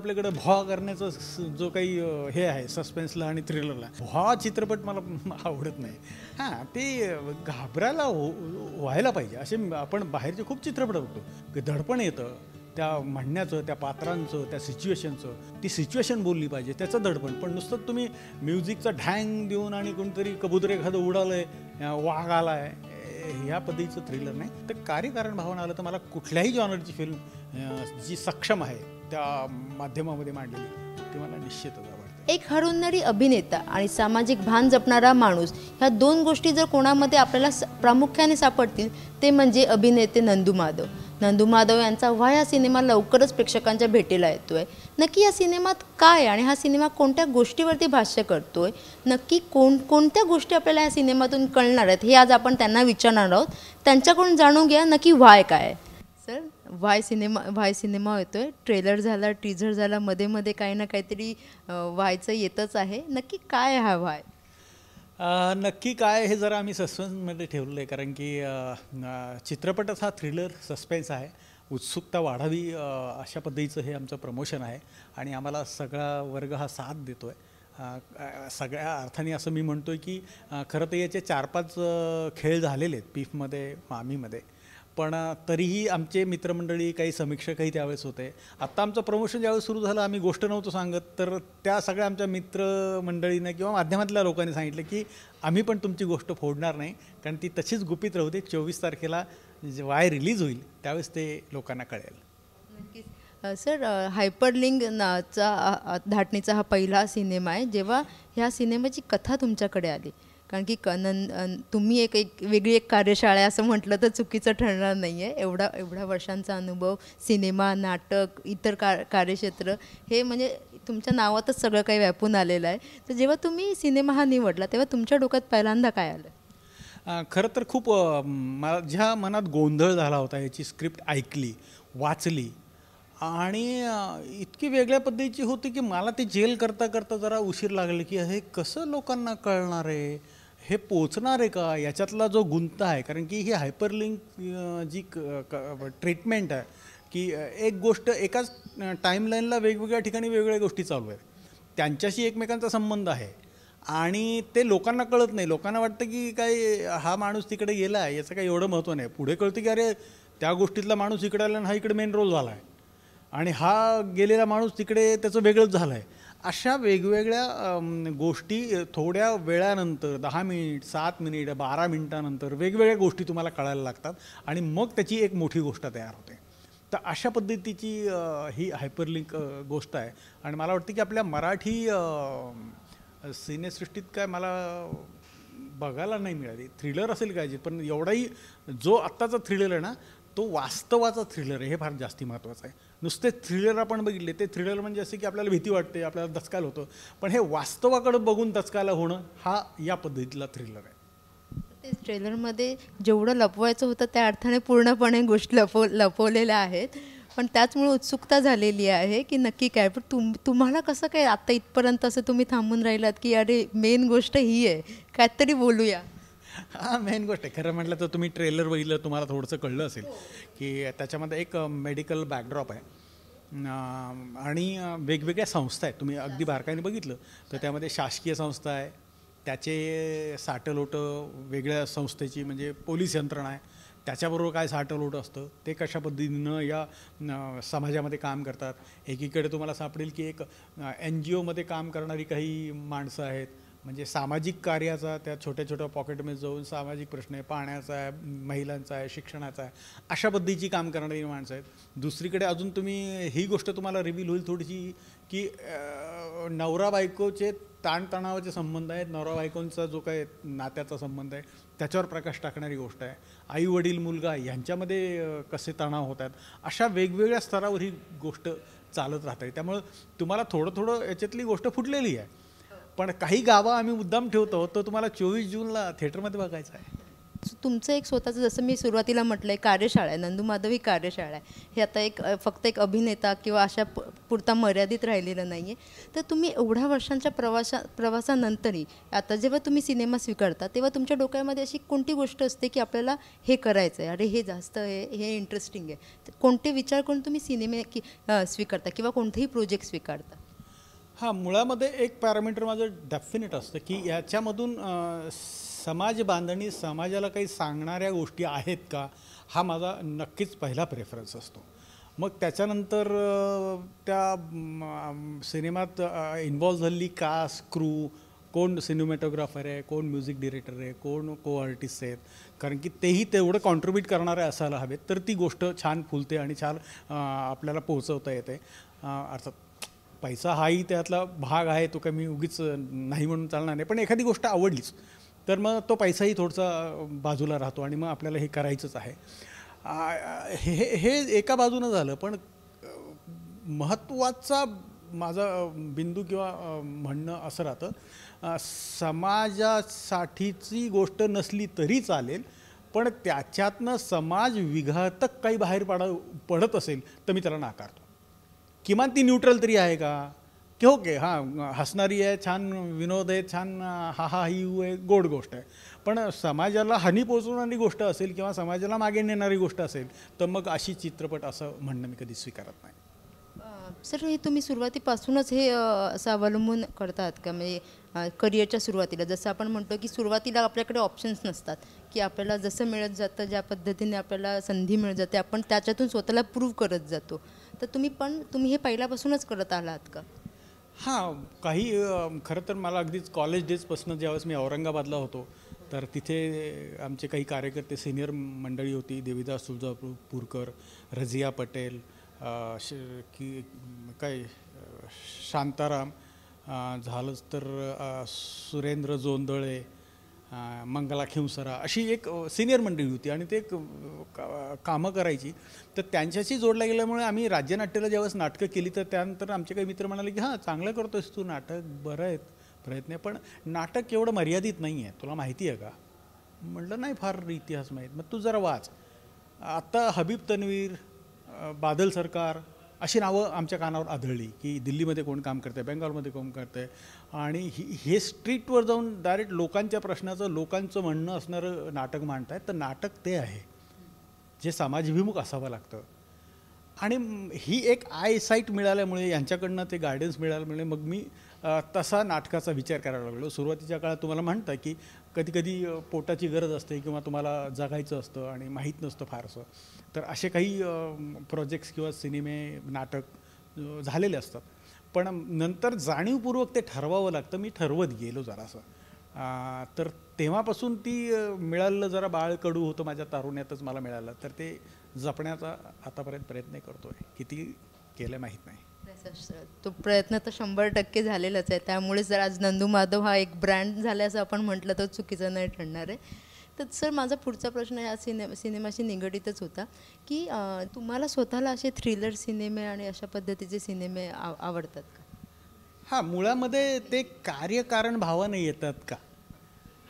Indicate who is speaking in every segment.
Speaker 1: आपल्याकडे भॉ करण्याचा जो काही हे आहे सस्पेन्सला आणि थ्रिलरला भॉ चित्रपट मला आवडत नाही हां ते घाबरायला हो, व्हायला पाहिजे असे आपण बाहेरचे खूप चित्रपट बघतो धडपण येतं त्या म्हणण्याचं त्या पात्रांचं त्या सिच्युएशनचं ती सिच्युएशन बोलली पाहिजे त्याचं धडपण पण नुसतं तुम्ही म्युझिकचा ढँग देऊन आणि कोणतरी कबुतर एखादं उडालं आहे वाघ आलाय ह्या पद्धतीचं थ्रिलर नाही तर कार्यकारण भावना आलं तर मला कुठल्याही जॉनरची फिल्म जी सक्षम आहे त्या माध्यमामध्ये मांडलेली ती मला निश्चितच आवडते
Speaker 2: एक हरवणारी अभिनेता आणि सामाजिक भान जपणारा माणूस ह्या दोन गोष्टी जर कोणामध्ये आपल्याला प्रामुख्याने सापडतील ते म्हणजे अभिनेते नंदू माधव नंदू माधव यांचा व्हाय हा सिनेमा लवकरच प्रेक्षकांच्या भेटीला येतोय नक्की या सिनेमात काय आणि हा सिनेमा कोणत्या गोष्टीवरती भाष्य करतोय नक्की कोण कोणत्या गोष्टी आपल्याला या सिनेमातून कळणार आहेत हे आज आपण त्यांना विचारणार आहोत त्यांच्याकडून जाणून घ्या नक्की व्हाय काय sir Y cinema Y cinema येतो आहे ट्रेलर झाला टीझर झाला मध्ये मध्ये काही ना काहीतरी व्हायचं येतच आहे नक्की काय हा वाय
Speaker 1: नक्की काय हे जरा आम्ही सस्पेन्समध्ये ठेवलेलं आहे कारण की चित्रपटच हा थ्रिलर सस्पेन्स आहे उत्सुकता वाढावी अशा पद्धतीचं हे आमचं प्रमोशन आहे आणि आम्हाला सगळा वर्ग हा साथ देतो आहे सगळ्या अर्थाने असं मी म्हणतो आहे की खरं तर याचे चार पाच खेळ झालेले आहेत पीफमध्ये मामीमध्ये पण तरीही आमचे मित्रमंडळी काही समीक्षकही त्यावेळेस होते आत्ता आमचं प्रमोशन ज्यावेळेस सुरू झालं आम्ही गोष्ट नव्हतो सांगत तर त्या सगळ्या आमच्या मित्रमंडळीनं किंवा माध्यमातल्या लोकांनी सांगितलं की आम्ही पण तुमची गोष्ट फोडणार नाही कारण ती तशीच गुपित राहू दे चोवीस तारखेला वाय रिलीज होईल त्यावेळेस ते लोकांना कळेल
Speaker 2: सर हायपरलिंग नाचा धाटणीचा हा पहिला सिनेमा आहे जेव्हा ह्या सिनेमाची कथा तुमच्याकडे आली कारण की कनन तुम्ही एक एक वेगळी एक कार्यशाळा असं म्हटलं तर चुकीचं ठरणार नाही आहे एवढा एवढ्या वर्षांचा अनुभव सिनेमा नाटक इतर का कार्यक्षेत्र हे म्हणजे तुमच्या नावातच सगळं काही व्यापून आलेलं आहे तर जेव्हा तुम्ही सिनेमा हा निवडला तेव्हा तुमच्या डोक्यात पहिल्यांदा काय आलं
Speaker 1: खरं तर खूप माझ्या मनात गोंधळ झाला होता याची स्क्रिप्ट ऐकली वाचली आणि इतकी वेगळ्या पद्धतीची होती की मला ते जेल करता करता जरा उशीर लागले की हे कसं लोकांना कळणार आहे हे पोचणार का याच्यातला जो गुंता आहे कारण की ही हायपरलिंक अं, जी ट्रीटमेंट आहे की अं, एक गोष्ट एकाच टाईमलाईनला अं, वेगवेगळ्या ठिकाणी वेगवेगळ्या गोष्टी चालू आहेत त्यांच्याशी एकमेकांचा संबंध आहे आणि ते लोकांना कळत नाही लोकांना वाटतं की काय हा माणूस तिकडे गेला आहे याचं काही एवढं महत्त्व नाही पुढे कळतं की अरे त्या गोष्टीतला माणूस इकडे आला आणि हा इकडे मेन रोल झाला आहे आणि हा गेलेला माणूस तिकडे त्याचं वेगळंच झालं आहे अशा वेगवेगळ्या गोष्टी थोड्या वेळानंतर दहा मिनिट सात मिनिट बारा मिनिटानंतर वेगवेगळ्या गोष्टी तुम्हाला कळायला लागतात आणि मग त्याची एक मोठी गोष्ट तयार होते तर अशा पद्धतीची ही हायपरलिंक गोष्ट आहे आणि मला वाटतं की आपल्या मराठी सिनेसृष्टीत काय मला बघायला नाही मिळाली थ्रिलर असेल काळजी पण एवढाही जो आत्ताचा थ्रिलर आहे ना तो वास्तवाचा थ्रिलर आहे हे फार जास्ती महत्त्वाचं आहे नुसते थ्रिलर आपण बघितले ते थ्रिलर म्हणजे असे की आपल्याला भीती वाटते आपल्याला दचकाल होतं पण हे वास्तवाकडे बघून दचकायला होणं हा या पद्धतीतला थ्रिलर आहे
Speaker 2: ट्रेलरमध्ये जेवढं लपवायचं होतं त्या अर्थाने पूर्णपणे गोष्टी लपव लपवलेल्या आहेत पण त्याचमुळे उत्सुकता झालेली आहे की नक्की काय पण तुम तुम्हाला कसं काय आत्ता इथपर्यंत असं तुम्ही थांबून राहिलात की अरे मेन गोष्ट ही आहे काहीतरी बोलूया
Speaker 1: हाँ मेन गोष्ट आहे खरं म्हटलं तर तुम्ही ट्रेलर बघितलं तुम्हाला थोडंसं कळलं असेल की त्याच्यामध्ये एक मेडिकल अं, बॅकड्रॉप आहे अं, आणि अं, वेगवेगळ्या संस्था आहेत तुम्ही अगदी बारकाईने बघितलं तर त्यामध्ये शासकीय संस्था आहे त्याचे साठलोटं वेगळ्या संस्थेची म्हणजे पोलीस यंत्रणा आहे त्याच्याबरोबर काय साठलोट असतं ते कशा पद्धतीनं या समाजामध्ये काम करतात एकीकडे तुम्हाला सापडेल की एक एन जी ओमध्ये काम करणारी काही माणसं आहेत मजे सामाजिक कार्याचा त्या छोट्या छोट्या पॉकेटमध्ये जाऊन सामाजिक प्रश्न है पाण्याचा आहे महिलांचा है शिक्षणाचा आहे अशा पद्धति काम करणारी माणसं आहेत दुसरीकडे अजून तुम्ही ही गोष्ट तुम्हाला रिव्हील होईल थोडीशी की अं, नवरा बायकोचे ताणतणावाचे संबंध है नवरा बायकोंचा जो का नात्याचा संबंध है तैर प्रकाश टाकणारी गोष है आई वडील मुलगा यांच्यामध्ये अं, कसे तनाव होता है अशा वेगवेगळ्या स्तरावर ही गोष्ट चालत राहते त्यामुळं तुम्हाला थोडं थोडं याच्यातली गोष्ट फुटले है पण काही गावं आम्ही मुद्दाम ठेवतो तो तुम्हाला चोवीस जूनला थिएटरमध्ये बघायचा आहे
Speaker 2: तुमचं एक स्वतःचं जसं मी सुरुवातीला म्हटलं आहे कार्यशाळा आहे नंदूमाधव ही कार्यशाळा आहे हे आता एक फक्त एक अभिनेता किंवा अशा पुरता मर्यादित राहिलेलं नाही आहे तर तुम्ही एवढ्या वर्षांच्या प्रवासा प्रवासानंतरही आता जेव्हा तुम्ही सिनेमा स्वीकारता तेव्हा तुमच्या डोक्यामध्ये अशी कोणती गोष्ट असते की आपल्याला हे करायचं आहे अरे हे जास्त हे हे इंटरेस्टिंग आहे कोणते विचार करून तुम्ही सिनेमे की स्वीकारता किंवा कोणतेही प्रोजेक्ट
Speaker 1: स्वीकारता हाँ मुळामध्ये एक पॅरामीटर माझं डेफिनेट असतं की याच्यामधून समाज बांधणी समाजाला काही सांगणाऱ्या गोष्टी आहेत का हा माझा नक्कीच पहिला प्रेफरन्स असतो मग त्याच्यानंतर त्या सिनेमात इन्वॉल्व झालेली कास्ट क्रू कोण सिनेमॅटोग्राफर आहे कोण म्युझिक डिरेक्टर आहे कोण को आर्टिस्ट आहेत कारण की तेही तेवढं कॉन्ट्रीब्यूट करणारे असायला हवेत तर ती गोष्ट छान फुलते आणि छान आपल्याला पोहोचवता येते अर्थात पैसा हाही त्यातला भाग आहे तो काही मी उगीच नाही म्हणून चालणार नाही पण एखादी गोष्ट आवडलीच तर मग तो पैसाही थोडसा बाजूला राहतो आणि मग आपल्याला हे करायचंच आहे हे एका बाजूनं झालं पण महत्त्वाचा माझा बिंदू किंवा म्हणणं असं राहतं समाजासाठीची गोष्ट नसली तरी चालेल पण त्याच्यातनं समाज विघातक काही बाहेर पाडा पडत असेल तर मी त्याला नाकारतो किमान ती न्यूट्रल तरी आहे का की ओके हां हसणारी आहे छान विनोद आहे छान हा हा ही आहे गोड गोष्ट आहे पण समाजाला हानी पोचवणारी गोष्ट असेल किंवा समाजाला मागे नेणारी गोष्ट असेल तर मग अशी चित्रपट असं म्हणणं मी कधी स्वीकारत नाही
Speaker 2: सर हे तुम्ही सुरुवातीपासूनच हे असं अवलंबून करतात का म्हणजे करिअरच्या सुरुवातीला जसं आपण म्हणतो की सुरुवातीला आपल्याकडे ऑप्शन्स नसतात की आपल्याला जसं मिळत जातं ज्या पद्धतीने आपल्याला संधी मिळत जाते आपण त्याच्यातून स्वतःला प्रूव्ह करत जातो तर तुम्ही पण तुम्ही हे पहिल्यापासूनच करत आलात का
Speaker 1: हां काही खरं तर मला अगदीच कॉलेज डेजपासून ज्यावेळेस मी औरंगाबादला होतो तर तिथे आमचे काही कार्यकर्ते सिनियर मंडळी होती देवीदास पुरकर रझिया पटेल की काय शांताराम झालंच तर सुरेंद्र जोंदळे मंगला खिवसरा अशी एक सीनियर मंडळी होती आणि ते कामं करायची तर त्यांच्याशी जोडला गेल्यामुळे आम्ही राज्यनाट्याला ज्यावेळेस नाटकं केली तर त्यानंतर आमचे काही मित्र म्हणाले की हां चांगलं करतोयस तू नाटक बरं आहेत प्रयत्न पण नाटक एवढं मर्यादित नाही आहे तुला माहिती आहे का म्हटलं नाही फार इतिहास माहीत मग तू जरा वाच आत्ता हबीब तन्वीर बादल सरकार अभी नाव आम आमच्या कानावर कि दिल्ली में कोण काम करते बेंगॉलमध्ये कोण करते आणि ही स्ट्रीट पर जाऊन डायरेक्ट लोकांच्या प्रश्नाच लोकांचं म्हणणं असणारं नाटक मांडत आहेत तर नाटक ते आहे जे समाजभिमुख असावं लागतं आणि ही एक आय साईट मिळाल्यामुळे यांच्याकडनं ते गायडन्स मिळाल्यामुळे मग मी तसा नाटकाचा विचार करायला लागलो सुरुवातीच्या काळात तुम्हाला म्हणता की कधी पोटाची गरज असते किंवा तुम्हाला जगायचं असतं आणि माहीत नसतं फारसं तर असे काही प्रोजेक्ट्स किंवा सिनेमे नाटक झालेले असतात पण नंतर जाणीवपूर्वक ते ठरवावं लागतं मी ठरवत गेलो जरासं तर तेव्हापासून ती मिळालं जरा बाळ कडू होतं माझ्या तारुण्यातच मला मिळालं तर ते जपण्याचा आतापर्यंत प्रयत्न करतोय किती केलं माहीत
Speaker 2: नाही तो प्रयत्न तर शंभर टक्के झालेलाच आहे त्यामुळे जर आज नंदू माधव हा एक ब्रँड झाल्याचं आपण म्हटलं तर चुकीचं नाही ठरणार आहे तर सर माझा पुढचा प्रश्न या सिने सिनेमाशी निगडीतच होता की तुम्हाला स्वतःला असे थ्रिलर सिनेमे आणि अशा पद्धतीचे सिनेमे आव आवडतात
Speaker 1: का हां मुळामध्ये ते कार्यकारण भावाने येतात का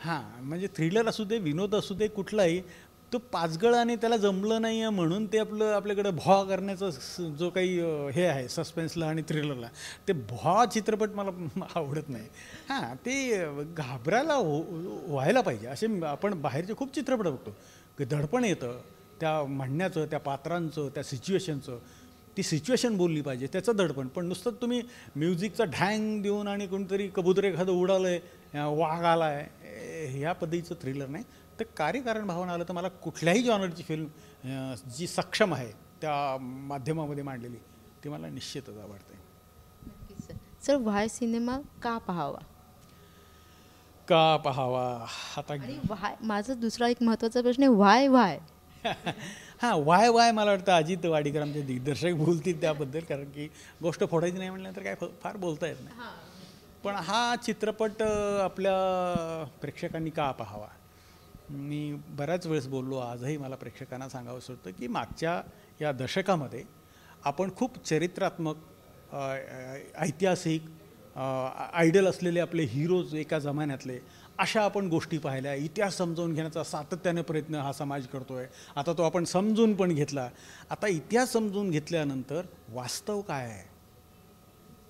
Speaker 1: हां म्हणजे थ्रिलर असू दे विनोद असू दे कुठलाही तो पाचगळाने त्याला जमलं नाही आहे म्हणून ते आपलं आपल्याकडं भॉ करण्याचं जो काही हे आहे सस्पेन्सला आणि थ्रिलरला ते भॉ चित्रपट मला आवडत नाही हां ते घाबरायला हो व्हायला पाहिजे असे आपण बाहेरचे खूप चित्रपट बघतो धडपण येतं त्या म्हणण्याचं त्या पात्रांचं त्या सिच्युएशनचं ती सिच्युएशन बोलली पाहिजे त्याचं धडपण पण नुसतं तुम्ही म्युझिकचा ढँग देऊन आणि कोणतरी कबूतर एखादं उडालं आहे वाघ आला आहे ह्या पद्धतीचं थ्रिलर नाही तर कार्यकारण भावना तो मैं कुछ कुठल्याही जॉनरची फिल्म अं, जी सक्षम है त्या माध्यमामध्ये मांडलेली ती मला निश्चितच आवडते
Speaker 2: सर व्हाय सिनेमा का पाहावा
Speaker 1: का पाहावा आता व्हाय
Speaker 2: माझं दुसरा एक महत्त्वाचा प्रश्न आहे व्हाय व्हाय
Speaker 1: हां वाय वाय मला वाटतं अजित वाडीकर आमचे दिग्दर्शक बोलतील त्याबद्दल कारण की गोष्ट फोडायची नाही म्हटल्यानंतर काय फार बोलता येत नाही पण हा चित्रपट अं, आपल्या प्रेक्षकांनी का पाहावा मी बऱ्याच वेळेस बोललो आजही मला प्रेक्षकांना सांगावं वाटतं की मागच्या या दशकामध्ये आपण खूप चरित्रात्मक ऐतिहासिक आयडल असलेले आपले हिरोज एका जमान्यातले अशा आपण गोष्टी पाहिल्या इतिहास समजावून घेण्याचा सातत्याने प्रयत्न हा समाज करतो आहे आता तो आपण समजून पण घेतला आता इतिहास समजून घेतल्यानंतर वास्तव काय आहे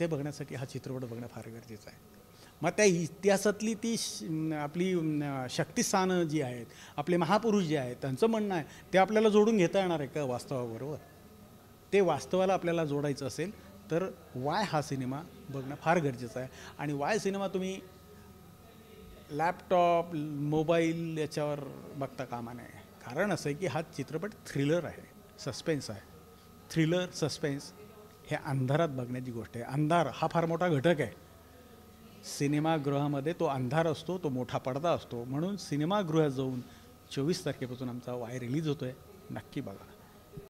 Speaker 1: ते बघण्यासाठी हा चित्रपट बघणं फार गरजेचं आहे मग त्या इतिहासातली ती आपली शक्तिस्थान जी हैं अपने महापुरुष जे हैं त्यांचं म्हणणं आहे ते आपल्याला जोडून घेता येणार आहे का वास्तवाबरोबर ते वास्तवाला अपने जोडायचं असेल तर वाय हा सिनेमा बढ़ना फार गरजे आहे आणि वाय सिनेमा तुम्हें लैपटॉप मोबाइल याच्यावर बगता काम नये कारण अस है कि हा चित्रपट थ्रिलर है सस्पेन्स है थ्रिलर सस्पेन्स है अंधारत बगने की गोष्ट आहे अंधार हा फार मोटा घटक है सिनेमागृहामध्ये तो अंधार असतो तो मोठा पडदा असतो म्हणून सिनेमागृहात जाऊन चोवीस तारखेपासून आमचा वाय रिलीज होतो आहे नक्की बघा